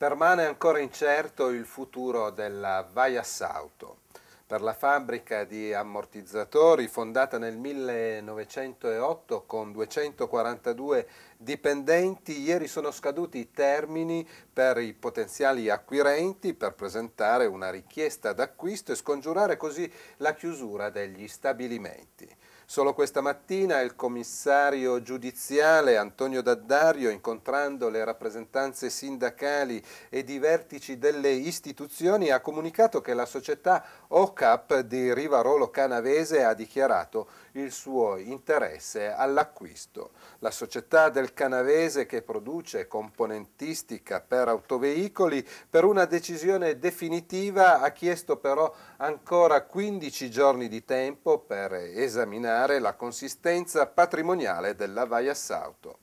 Permane ancora incerto il futuro della Vaias Auto. Per la fabbrica di ammortizzatori fondata nel 1908 con 242 dipendenti, ieri sono scaduti i termini per i potenziali acquirenti per presentare una richiesta d'acquisto e scongiurare così la chiusura degli stabilimenti. Solo questa mattina il commissario giudiziale Antonio Daddario, incontrando le rappresentanze sindacali e i vertici delle istituzioni, ha comunicato che la società OCAP di Rivarolo Canavese ha dichiarato il suo interesse all'acquisto. La società del Canavese che produce componentistica per autoveicoli per una decisione definitiva ha chiesto però ancora 15 giorni di tempo per esaminare determinare la consistenza patrimoniale della Vaia Sauto.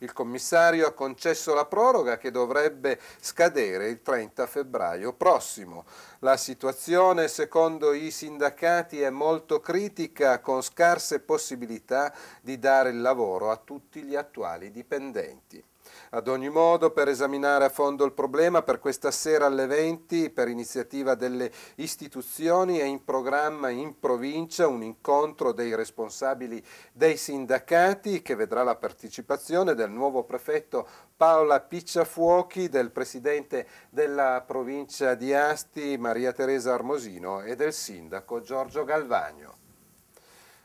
Il commissario ha concesso la proroga che dovrebbe scadere il 30 febbraio prossimo. La situazione, secondo i sindacati, è molto critica, con scarse possibilità di dare il lavoro a tutti gli attuali dipendenti. Ad ogni modo, per esaminare a fondo il problema, per questa sera alle 20, per iniziativa delle istituzioni, è in programma in provincia un incontro dei responsabili dei sindacati che vedrà la partecipazione del nuovo prefetto Paola Picciafuochi, del presidente della provincia di Asti Maria Teresa Armosino e del sindaco Giorgio Galvagno.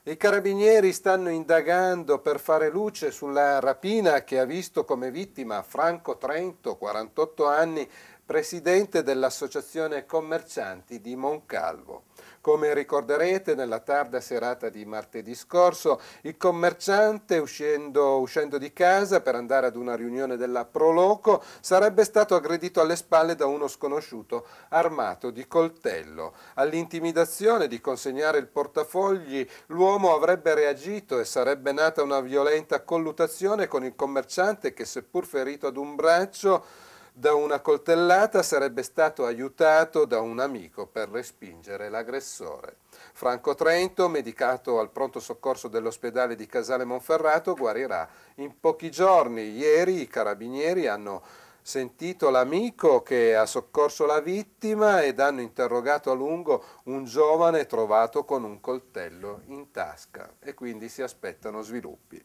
I carabinieri stanno indagando per fare luce sulla rapina che ha visto come vittima Franco Trento, 48 anni, presidente dell'Associazione Commercianti di Moncalvo. Come ricorderete, nella tarda serata di martedì scorso, il commerciante, uscendo, uscendo, di casa per andare ad una riunione della Proloco, sarebbe stato aggredito alle spalle da uno sconosciuto armato di coltello. All'intimidazione di consegnare il portafogli, l'uomo avrebbe reagito e sarebbe nata una violenta collutazione con il commerciante che, seppur ferito ad un braccio, da una coltellata sarebbe stato aiutato da un amico per respingere l'aggressore. Franco Trento, medicato al pronto soccorso dell'ospedale di Casale Monferrato, guarirà in pochi giorni. Ieri i carabinieri hanno sentito l'amico che ha soccorso la vittima ed hanno interrogato a lungo un giovane trovato con un coltello in tasca e quindi si aspettano sviluppi.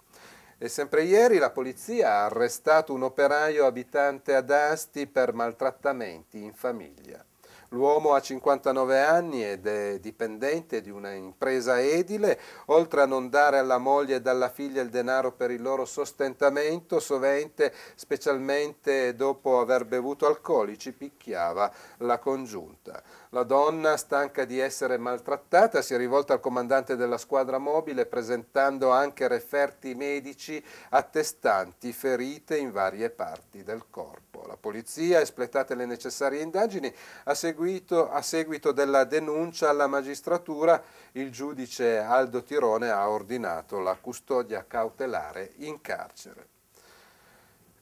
E sempre ieri la polizia ha arrestato un operaio abitante ad Asti per maltrattamenti in famiglia. L'uomo ha 59 anni ed è dipendente di una impresa edile, oltre a non dare alla moglie e alla figlia il denaro per il loro sostentamento, sovente, specialmente dopo aver bevuto alcolici, picchiava la congiunta. La donna, stanca di essere maltrattata, si è rivolta al comandante della squadra mobile presentando anche referti medici attestanti ferite in varie parti del corpo. La polizia, espletate le necessarie indagini, a seguito, a seguito della denuncia alla magistratura, il giudice Aldo Tirone ha ordinato la custodia cautelare in carcere.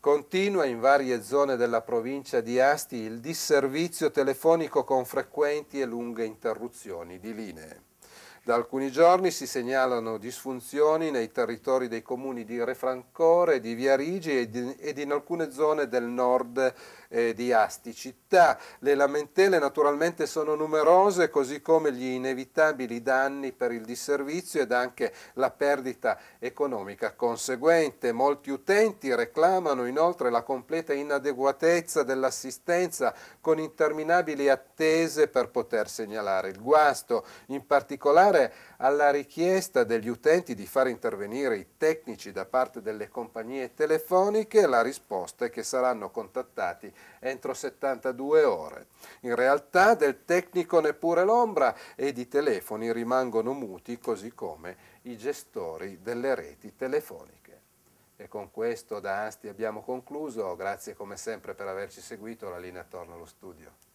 Continua in varie zone della provincia di Asti il disservizio telefonico con frequenti e lunghe interruzioni di linee. Da alcuni giorni si segnalano disfunzioni nei territori dei comuni di Refrancore, di Viarigi ed in alcune zone del nord eh, di Asti città. Le lamentele naturalmente sono numerose, così come gli inevitabili danni per il disservizio ed anche la perdita economica conseguente. Molti utenti reclamano inoltre la completa inadeguatezza dell'assistenza con interminabili attese per poter segnalare il guasto. In particolare rispondere alla richiesta degli utenti di far intervenire i tecnici da parte delle compagnie telefoniche, la risposta è che saranno contattati entro 72 ore. In realtà del tecnico neppure l'ombra ed i telefoni rimangono muti così come i gestori delle reti telefoniche. E con questo da Asti abbiamo concluso, grazie come sempre per averci seguito, la linea torna allo studio.